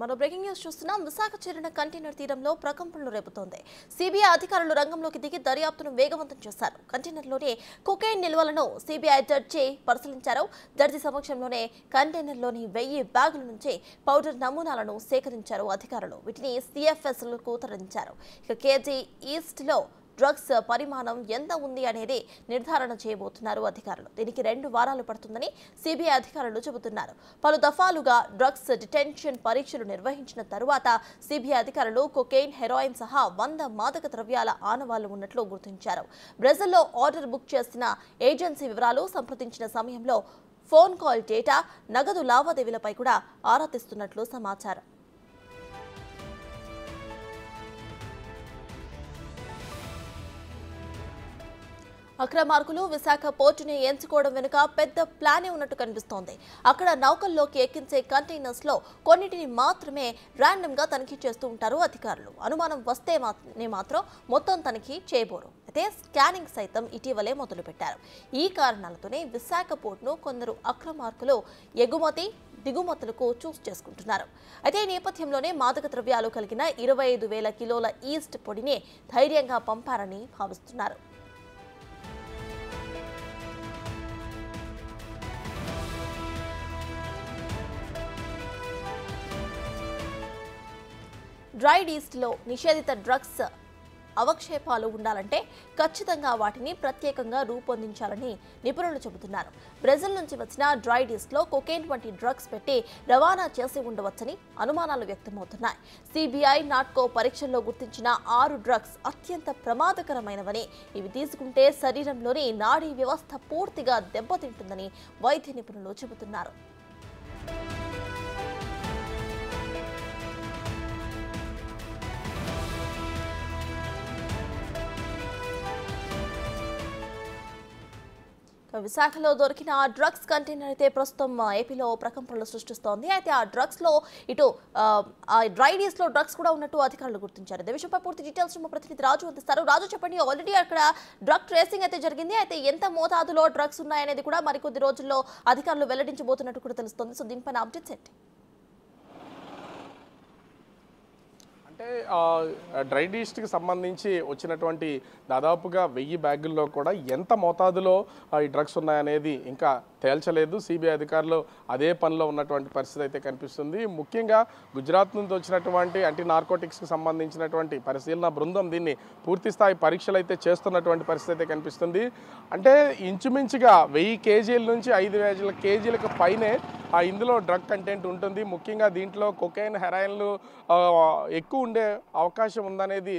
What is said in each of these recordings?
మరో breaking news చూస్తున్నాం విశాఖ చేరిన కంటైనర్ తీరంలో ప్రకంపనలు రేపుతోంది సిబిఐ అధికారులు రంగంలోకి దిగి దర్యాప్తును వేగవంతం చేశారు కంటైనర్లోనే కొకైన్ నిల్వలను సిబిఐ జడ్జి పరిశీలించారు జడ్జి సమక్షంలోనే కంటైనర్లోని వెయ్యి బ్యాగుల నుంచి పౌడర్ నమూనాలను సేకరించారు అధికారులు వీటిని సిఎఫ్ఎస్లకు తరలించారు ఇక కేజీ ఈస్ట్లో డ్రగ్స్ పరిమాణం ఎంత ఉంది అనేది నిర్ధారణ చేయబోతున్నారు అధికారులు దీనికి రెండు వారాలు పడుతుందని సిబిఐ అధికారులు చెబుతున్నారు పలు దఫాలుగా డ్రగ్స్ డిటెన్షన్ పరీక్షలు నిర్వహించిన తరువాత సిబిఐ అధికారులు కొకెయిన్ హెరాయిన్ సహా వంద మాదక ద్రవ్యాల ఆనవాళ్లు ఉన్నట్లు గుర్తించారు బ్రెజిల్లో ఆర్డర్ బుక్ చేసిన ఏజెన్సీ వివరాలు సంప్రదించిన సమయంలో ఫోన్ కాల్ డేటా నగదు లావాదేవీలపై కూడా ఆరా తీస్తున్నట్లు సమాచారం అక్రమార్కులు విశాఖ పోర్టుని ఎంచుకోవడం వెనుక పెద్ద ప్లానే ఉన్నట్టు కనిపిస్తోంది అక్కడ నౌకల్లోకి ఎక్కించే కంటైనర్స్ లో కొన్నిటిని మాత్రమే ర్యాండమ్ గా తనిఖీ చేస్తూ ఉంటారు అధికారులు అనుమానం వస్తే మాత్రం మొత్తం తనిఖీ చేయబోరు అయితే స్కానింగ్ సైతం ఇటీవలే మొదలుపెట్టారు ఈ కారణాలతోనే విశాఖ పోర్టును కొందరు అక్రమార్కులు ఎగుమతి దిగుమతులకు చూస్ చేసుకుంటున్నారు అయితే ఈ నేపథ్యంలోనే మాదక ద్రవ్యాలు కలిగిన ఇరవై ఐదు వేల కిలోల ఈస్ట్ పొడిని ధైర్యంగా పంపారని భావిస్తున్నారు డ్రైడ్ ఈస్ట్లో నిషేధిత డ్రగ్స్ అవక్షేపాలు ఉండాలంటే ఖచ్చితంగా వాటిని ప్రత్యేకంగా రూపొందించాలని నిపుణులు చెబుతున్నారు బ్రెజిల్ నుంచి వచ్చిన డ్రై డీస్లో కొకేన్ వంటి డ్రగ్స్ పెట్టి రవాణా చేసి ఉండవచ్చని అనుమానాలు వ్యక్తమవుతున్నాయి సిబిఐ నాట్కో పరీక్షల్లో గుర్తించిన ఆరు డ్రగ్స్ అత్యంత ప్రమాదకరమైనవని ఇవి తీసుకుంటే శరీరంలోని నాడీ వ్యవస్థ పూర్తిగా దెబ్బతింటుందని వైద్య నిపుణులు చెబుతున్నారు విశాఖలో దొరికిన ఆ డ్రగ్స్ కంటైనర్ అయితే ప్రస్తుతం ఏపీలో ప్రకంపనలు సృష్టిస్తోంది అయితే ఆ డ్రగ్స్లో ఇటు డ్రై లో డ్రగ్స్ కూడా ఉన్నట్టు అధికారులు గుర్తించారు ఇదే విషయంపై పూర్తి డీటెయిల్స్ మా ప్రతినిధి రాజు అందిస్తారు రాజు చెప్పండి ఆల్రెడీ అక్కడ డ్రగ్ ట్రేసింగ్ అయితే జరిగింది అయితే ఎంత మోతాదులో డ్రగ్స్ ఉన్నాయనేది కూడా మరికొద్ది రోజుల్లో అధికారులు వెల్లడించబోతున్నట్టు కూడా తెలుస్తోంది సో దీనిపైన అప్డేట్స్ ఏంటి అంటే డ్రై డీస్ట్కి సంబంధించి వచ్చినటువంటి దాదాపుగా వెయ్యి బ్యాగుల్లో కూడా ఎంత మోతాదులో ఈ డ్రగ్స్ ఉన్నాయనేది ఇంకా తేల్చలేదు సిబిఐ అధికారులు అదే పనిలో ఉన్నటువంటి పరిస్థితి అయితే కనిపిస్తుంది ముఖ్యంగా గుజరాత్ నుంచి వచ్చినటువంటి యాంటీ నార్కోటిక్స్కి సంబంధించినటువంటి పరిశీలన బృందం దీన్ని పూర్తి స్థాయి పరీక్షలు అయితే చేస్తున్నటువంటి పరిస్థితి అయితే కనిపిస్తుంది అంటే ఇంచుమించుగా వెయ్యి కేజీల నుంచి ఐదు వేల కేజీలకు పైనే ఇందులో డ్రగ్ కంటెంట్ ఉంటుంది ముఖ్యంగా దీంట్లో కొకైన్ హెరాయిన్లు ఎక్కువ ఉండే అవకాశం ఉందనేది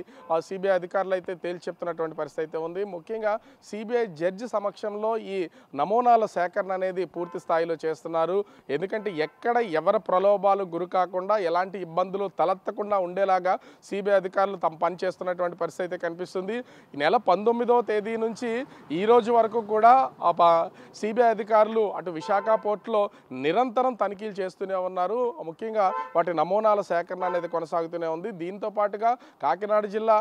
సిబిఐ అధికారులు అయితే తేల్చి చెప్తున్నటువంటి పరిస్థితి అయితే ఉంది ముఖ్యంగా సిబిఐ జడ్జి సమక్షంలో ఈ నమూనాల సేకరణ అనేది పూర్తి స్థాయిలో చేస్తున్నారు ఎందుకంటే ఎక్కడ ఎవరి ప్రలోభాలు గురి కాకుండా ఎలాంటి ఇబ్బందులు తలెత్తకుండా ఉండేలాగా సిబిఐ అధికారులు తమ పని చేస్తున్నటువంటి పరిస్థితి అయితే కనిపిస్తుంది ఈ నెల పంతొమ్మిదవ తేదీ నుంచి ఈ రోజు వరకు కూడా సిబిఐ అధికారులు అటు విశాఖ పోర్టులో నిరంతరం తనిఖీలు చేస్తూనే ఉన్నారు ముఖ్యంగా వాటి నమూనాల సేకరణ అనేది కొనసాగుతూనే ఉంది దీంతో పాటుగా కాకినాడ జిల్లా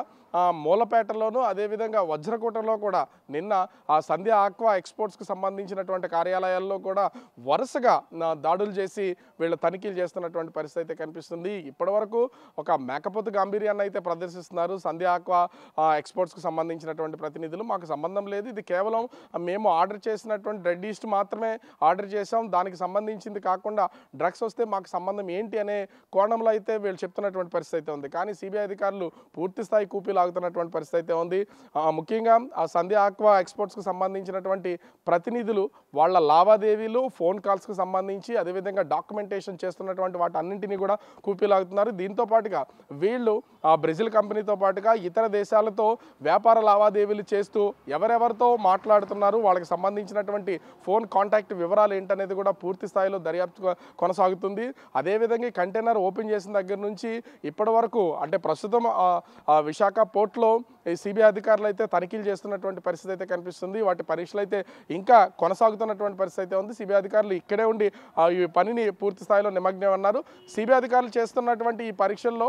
మూలపేటలోనూ అదేవిధంగా వజ్రకోటలో కూడా నిన్న ఆ సంధ్య ఆక్వా ఎక్స్పోర్ట్స్కి సంబంధించినటువంటి కార్యాలయాల్లో కూడా వరుసగా దాడులు చేసి వీళ్ళు తనిఖీలు చేస్తున్నటువంటి పరిస్థితి అయితే కనిపిస్తుంది ఇప్పటివరకు ఒక మేకపోతు గాంభీర్యాన్ని అయితే ప్రదర్శిస్తున్నారు సంధ్య ఆక్వా ఎక్స్పోర్ట్స్కి సంబంధించినటువంటి ప్రతినిధులు మాకు సంబంధం లేదు ఇది కేవలం మేము ఆర్డర్ చేసినటువంటి రెడ్ ఈస్ట్ మాత్రమే ఆర్డర్ చేసాం దానికి సంబంధించింది కాకుండా డ్రగ్స్ వస్తే మాకు సంబంధం ఏంటి అనే కోణంలో అయితే వీళ్ళు చెప్తున్నటువంటి పరిస్థితి అయితే ఉంది కానీ సిబిఐ అధికారులు పూర్తి స్థాయి కూపీలు లాగుతున్నటువంటి పరిస్థితి అయితే ఉంది ముఖ్యంగా ఆ సంధ్య ఆక్వా ఎక్స్పోర్ట్స్కి సంబంధించినటువంటి ప్రతినిధులు వాళ్ళ లావాదేవీలు ఫోన్ కాల్స్కి సంబంధించి అదేవిధంగా డాక్యుమెంటేషన్ చేస్తున్నటువంటి వాటి అన్నింటినీ కూడా కూపీలాగుతున్నారు దీంతో పాటుగా వీళ్ళు ఆ బ్రెజిల్ కంపెనీతో పాటుగా ఇతర దేశాలతో వ్యాపార లావాదేవీలు చేస్తూ ఎవరెవరితో మాట్లాడుతున్నారు వాళ్ళకి సంబంధించినటువంటి ఫోన్ కాంటాక్ట్ వివరాలు ఏంటనేది కూడా పూర్తి స్థాయిలో దర్యాప్తు కొనసాగుతుంది అదేవిధంగా ఈ కంటైనర్ ఓపెన్ చేసిన దగ్గర నుంచి ఇప్పటి వరకు అంటే ప్రస్తుతం విశాఖ పోర్ట్లో సిబిఐ అధికారులు అయితే తనిఖీలు చేస్తున్నటువంటి పరిస్థితి అయితే కనిపిస్తుంది వాటి పరీక్షలు అయితే ఇంకా కొనసాగుతున్నటువంటి పరిస్థితి అయితే ఉంది సిబిఐ అధికారులు ఇక్కడే ఉండి ఈ పనిని పూర్తి స్థాయిలో నిమగ్నం అన్నారు సిబిఐ అధికారులు చేస్తున్నటువంటి ఈ పరీక్షల్లో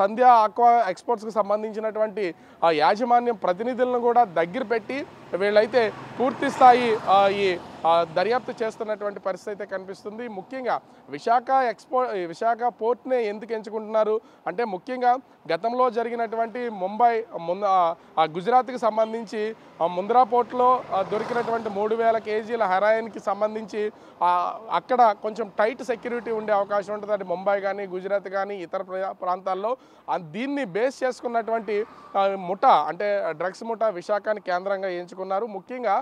సంధ్యా ఆక్వా ఎక్స్పోర్ట్స్కి సంబంధించినటువంటి యాజమాన్యం ప్రతినిధులను కూడా దగ్గర పెట్టి వీళ్ళైతే పూర్తి స్థాయి ఈ దర్యాప్తు చేస్తున్నటువంటి పరిస్థితి అయితే కనిపిస్తుంది ముఖ్యంగా విశాఖ ఎక్స్పో విశాఖ పోర్ట్నే ఎందుకు ఎంచుకుంటున్నారు అంటే ముఖ్యంగా గతంలో జరిగినటువంటి ముంబై ముందు ఆ గుజరాత్కి సంబంధించి ముంద్రా పోర్ట్లో దొరికినటువంటి మూడు వేల కేజీల హెరాయిన్కి సంబంధించి అక్కడ కొంచెం టైట్ సెక్యూరిటీ ఉండే అవకాశం ఉంటుంది అంటే ముంబై కానీ గుజరాత్ కానీ ఇతర ప్రాంతాల్లో దీన్ని బేస్ చేసుకున్నటువంటి ముఠ అంటే డ్రగ్స్ ముఠా విశాఖని కేంద్రంగా ఎంచుకున్నారు ముఖ్యంగా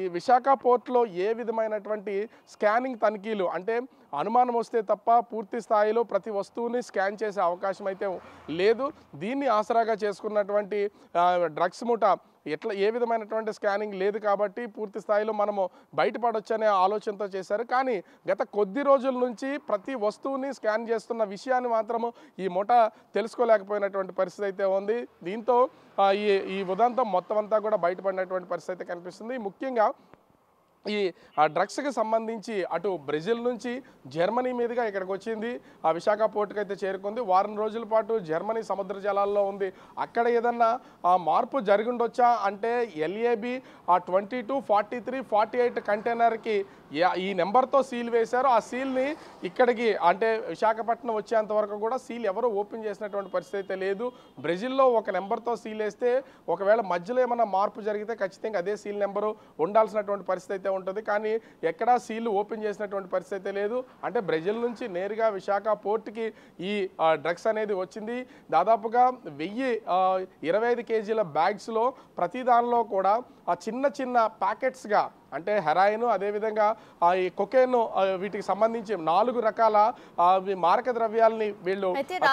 ఈ విశాఖ పోర్ట్లో ఏ విధమైనటువంటి స్కానింగ్ తనిఖీలు అంటే అనుమానం వస్తే తప్ప పూర్తి స్థాయిలో ప్రతి వస్తువుని స్కాన్ చేసే అవకాశం అయితే లేదు దీన్ని ఆసరాగా చేసుకున్నటువంటి డ్రగ్స్ ముఠ ఎట్లా ఏ విధమైనటువంటి స్కానింగ్ లేదు కాబట్టి పూర్తి స్థాయిలో మనము బయటపడొచ్చనే ఆలోచనతో చేశారు కానీ గత కొద్ది రోజుల నుంచి ప్రతి వస్తువుని స్కాన్ చేస్తున్న విషయాన్ని మాత్రము ఈ ముఠ తెలుసుకోలేకపోయినటువంటి పరిస్థితి అయితే ఉంది దీంతో ఈ ఈ ఉదంతం మొత్తం అంతా కూడా బయటపడినటువంటి పరిస్థితి కనిపిస్తుంది ముఖ్యంగా ఈ డ్రగ్స్కి సంబంధించి అటు బ్రెజిల్ నుంచి జర్మనీ మీదుగా ఇక్కడికి వచ్చింది ఆ విశాఖ పోర్టుకు అయితే చేరుకుంది వారం రోజుల పాటు జర్మనీ సముద్ర జలాల్లో ఉంది అక్కడ ఏదన్నా ఆ మార్పు జరిగిండొచ్చా అంటే ఎల్ఏబి ఆ twenty two forty three forty eight కంటైనర్కి ఈ నెంబర్తో సీల్ వేశారు ఆ సీల్ని ఇక్కడికి అంటే విశాఖపట్నం వచ్చేంత వరకు కూడా సీల్ ఎవరు ఓపెన్ చేసినటువంటి పరిస్థితి అయితే లేదు బ్రెజిల్లో ఒక నెంబర్తో సీల్ వేస్తే ఒకవేళ మధ్యలో ఏమైనా మార్పు జరిగితే ఖచ్చితంగా అదే సీల్ నెంబరు ఉండాల్సినటువంటి పరిస్థితి అయితే అయితే ఉంటుంది కానీ ఎక్కడా సీలు ఓపెన్ చేసినటువంటి పరిస్థితి లేదు అంటే బ్రెజిల్ నుంచి నేరుగా విశాఖ పోర్ట్కి ఈ డ్రగ్స్ అనేది వచ్చింది దాదాపుగా వెయ్యి ఇరవై ఐదు కేజీల బ్యాగ్స్లో ప్రతి దానిలో కూడా ఆ చిన్న చిన్న ప్యాకెట్స్గా అంటే హెరాయిన్ అదేవిధంగా ఈ కొకేన్ వీటికి సంబంధించి నాలుగు రకాల మారక ద్రవ్యాలని వీళ్ళు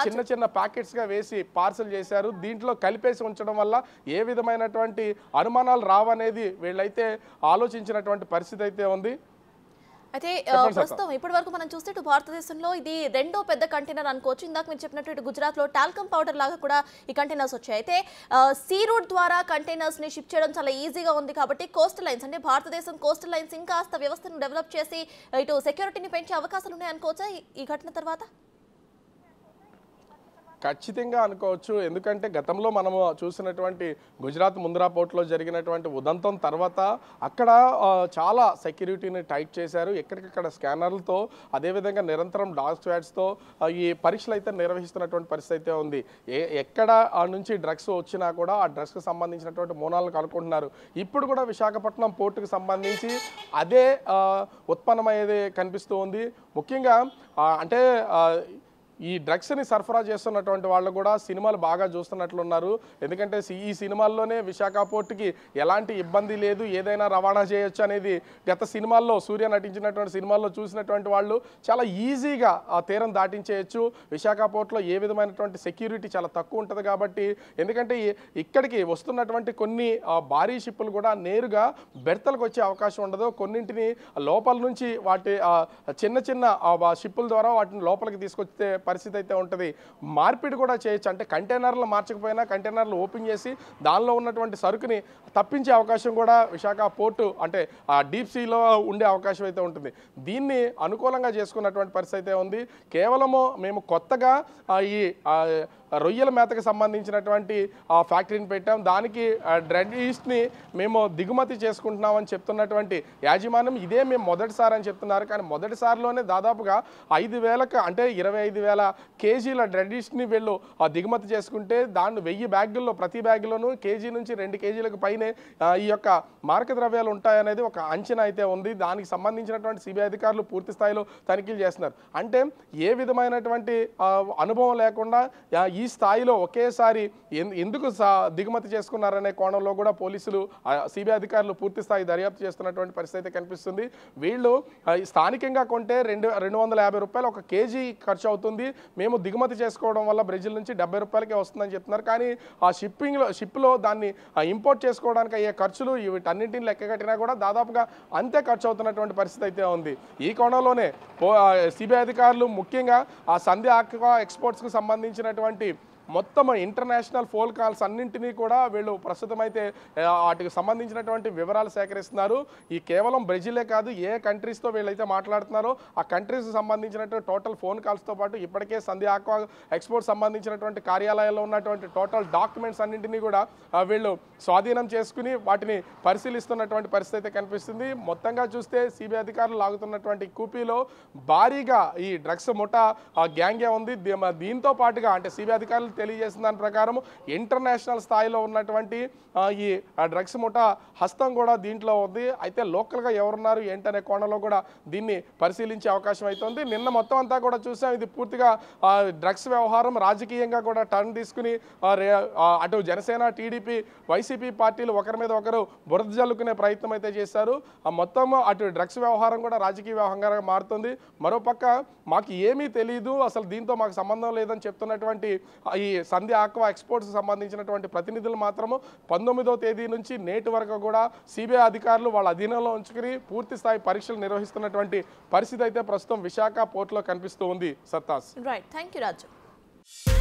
చిన్న చిన్న ప్యాకెట్స్ గా వేసి పార్సల్ చేశారు దీంట్లో కలిపేసి ఉంచడం వల్ల ఏ విధమైనటువంటి అనుమానాలు రావనేది వీళ్ళైతే ఆలోచించినటువంటి పరిస్థితి అయితే ఉంది అయితే ప్రస్తుతం ఇప్పటి వరకు మనం చూస్తే ఇటు భారతదేశంలో ఇది రెండో పెద్ద కంటైనర్ అనుకోవచ్చు ఇందాక మీరు చెప్పినట్టు ఇటు గుజరాత్లో టాల్కమ్ పౌడర్ లాగా కూడా ఈ కంటైనర్స్ వచ్చాయి అయితే సీ రూట్ ద్వారా కంటైనర్స్ ని షిప్ చేయడం చాలా ఈజీగా ఉంది కాబట్టి కోస్టల్ లైన్స్ అంటే భారతదేశం కోస్టల్ లైన్స్ ఇంకా వ్యవస్థను డెవలప్ చేసి ఇటు సెక్యూరిటీని పెంచే అవకాశాలు ఉన్నాయనుకోవచ్చా ఈ ఘటన తర్వాత ఖచ్చితంగా అనుకోవచ్చు ఎందుకంటే గతంలో మనము చూసినటువంటి గుజరాత్ ముంద్రా పోర్ట్లో జరిగినటువంటి ఉదంతం తర్వాత అక్కడ చాలా సెక్యూరిటీని టైట్ చేశారు ఎక్కడికక్కడ స్కానర్లతో అదేవిధంగా నిరంతరం డాగ్ వ్యాడ్స్తో ఈ పరీక్షలు అయితే నిర్వహిస్తున్నటువంటి పరిస్థితి అయితే ఉంది ఏ ఎక్కడ నుంచి డ్రగ్స్ వచ్చినా కూడా ఆ డ్రగ్స్కి సంబంధించినటువంటి మూలాలను కనుక్కుంటున్నారు ఇప్పుడు కూడా విశాఖపట్నం పోర్టుకు సంబంధించి అదే ఉత్పన్నమయ్యేది కనిపిస్తూ ఉంది ముఖ్యంగా అంటే ఈ డ్రగ్స్ని సరఫరా చేస్తున్నటువంటి వాళ్ళు కూడా సినిమాలు బాగా చూస్తున్నట్లున్నారు ఎందుకంటే ఈ సినిమాల్లోనే విశాఖ పోర్టుకి ఎలాంటి ఇబ్బంది లేదు ఏదైనా రవాణా చేయొచ్చు అనేది గత సినిమాల్లో సూర్య నటించినటువంటి సినిమాల్లో చూసినటువంటి వాళ్ళు చాలా ఈజీగా ఆ తీరం దాటించేయచ్చు విశాఖ పోర్టులో ఏ విధమైనటువంటి సెక్యూరిటీ చాలా తక్కువ ఉంటుంది కాబట్టి ఎందుకంటే ఇక్కడికి వస్తున్నటువంటి కొన్ని భారీ షిప్పులు కూడా నేరుగా బెర్తలకు వచ్చే అవకాశం ఉండదు కొన్నింటిని లోపల నుంచి వాటి చిన్న చిన్న షిప్పుల ద్వారా వాటిని లోపలికి తీసుకొచ్చే పరిస్థితి అయితే ఉంటుంది మార్పిడి కూడా చేయొచ్చు అంటే కంటైనర్లు మార్చకపోయినా కంటైనర్లు ఓపెన్ చేసి దానిలో ఉన్నటువంటి సరుకుని తప్పించే అవకాశం కూడా విశాఖ పోర్టు అంటే ఆ డీప్ సీలో ఉండే అవకాశం అయితే ఉంటుంది దీన్ని అనుకూలంగా చేసుకున్నటువంటి పరిస్థితి అయితే ఉంది కేవలము మేము కొత్తగా ఈ రొయ్యల మేతకు సంబంధించినటువంటి ఫ్యాక్టరీని పెట్టాం దానికి డ్రెడ్ ఈస్ట్ని మేము దిగుమతి చేసుకుంటున్నామని చెప్తున్నటువంటి యాజమాన్యం ఇదే మేము మొదటిసారి అని చెప్తున్నారు కానీ మొదటిసారిలోనే దాదాపుగా ఐదు వేలకు అంటే ఇరవై ఐదు వేల కేజీల డ్రెడ్ ఈస్ట్ని వీళ్ళు దిగుమతి చేసుకుంటే దాన్ని వెయ్యి బ్యాగుల్లో ప్రతి బ్యాగులోనూ కేజీ నుంచి రెండు కేజీలకు పైనే ఈ యొక్క మార్క ద్రవ్యాలు ఉంటాయనేది ఒక అంచనా అయితే ఉంది దానికి సంబంధించినటువంటి సిబిఐ అధికారులు పూర్తి స్థాయిలో తనిఖీలు చేస్తున్నారు అంటే ఏ విధమైనటువంటి అనుభవం లేకుండా ఈ స్థాయిలో ఒకేసారి ఎందుకు దిగుమతి చేసుకున్నారనే కోణంలో కూడా పోలీసులు సిబిఐ అధికారులు పూర్తి స్థాయి దర్యాప్తు చేస్తున్నటువంటి పరిస్థితి కనిపిస్తుంది వీళ్ళు స్థానికంగా కొంటే రెండు రెండు వందల యాభై రూపాయలు ఒక కేజీ ఖర్చు అవుతుంది మేము దిగుమతి చేసుకోవడం వల్ల బ్రెజిల్ నుంచి డెబ్బై రూపాయలకే వస్తుందని చెప్తున్నారు కానీ ఆ షిప్పింగ్లో షిప్లో దాన్ని ఇంపోర్ట్ చేసుకోవడానికి అయ్యే ఖర్చులు వీటన్నింటిని లెక్కగట్టినా కూడా దాదాపుగా అంతే ఖర్చు అవుతున్నటువంటి పరిస్థితి అయితే ఉంది ఈ కోణంలోనే సిబిఐ అధికారులు ముఖ్యంగా ఆ సంధ్య ఆక్వా ఎక్స్పోర్ట్స్కు సంబంధించినటువంటి మొత్తం ఇంటర్నేషనల్ ఫోన్ కాల్స్ అన్నింటినీ కూడా వీళ్ళు ప్రస్తుతం అయితే వాటికి సంబంధించినటువంటి వివరాలు సేకరిస్తున్నారు ఈ కేవలం బ్రెజిలే కాదు ఏ కంట్రీస్తో వీళ్ళైతే మాట్లాడుతున్నారో ఆ కంట్రీస్ సంబంధించినటువంటి టోటల్ ఫోన్ కాల్స్తో పాటు ఇప్పటికే సంధి ఆక్వా ఎక్స్పోర్ట్ సంబంధించినటువంటి కార్యాలయాల్లో ఉన్నటువంటి టోటల్ డాక్యుమెంట్స్ అన్నింటినీ కూడా వీళ్ళు స్వాధీనం చేసుకుని వాటిని పరిశీలిస్తున్నటువంటి పరిస్థితి అయితే కనిపిస్తుంది మొత్తంగా చూస్తే సిబిఐ అధికారులు లాగుతున్నటువంటి కూపీలో భారీగా ఈ డ్రగ్స్ ముఠా గ్యాంగే ఉంది దీంతో పాటుగా అంటే సిబిఐ అధికారులు తెలియజేసిన దాని ప్రకారం ఇంటర్నేషనల్ స్థాయిలో ఉన్నటువంటి ఈ డ్రగ్స్ ముఠ హస్తం కూడా దీంట్లో ఉంది అయితే లోకల్గా ఎవరున్నారు ఏంటనే కోణంలో కూడా దీన్ని పరిశీలించే అవకాశం అవుతుంది నిన్న మొత్తం అంతా కూడా చూసాం ఇది పూర్తిగా డ్రగ్స్ వ్యవహారం రాజకీయంగా కూడా టర్న్ తీసుకుని అటు జనసేన టీడీపీ వైసీపీ పార్టీలు ఒకరి మీద ఒకరు బురద జల్లుకునే ప్రయత్నం అయితే చేశారు మొత్తం అటు డ్రగ్స్ వ్యవహారం కూడా రాజకీయ వ్యవహారంగా మారుతుంది మరోపక్క మాకు ఏమీ తెలియదు అసలు దీంతో మాకు సంబంధం లేదని చెప్తున్నటువంటి ఈ సంధ్య ఆక్వా ఎక్స్పోర్ట్స్ సంబంధించినటువంటి ప్రతినిధులు మాత్రము పంతొమ్మిదో తేదీ నుంచి నేటి వరకు కూడా సిబిఐ అధికారులు వాళ్ళ అధీనంలో ఉంచుకుని పూర్తి స్థాయి పరీక్షలు నిర్వహిస్తున్నటువంటి పరిస్థితి అయితే ప్రస్తుతం విశాఖ పోర్టులో కనిపిస్తూ ఉంది సత్తాస్ రైట్ థ్యాంక్ యూ రాజు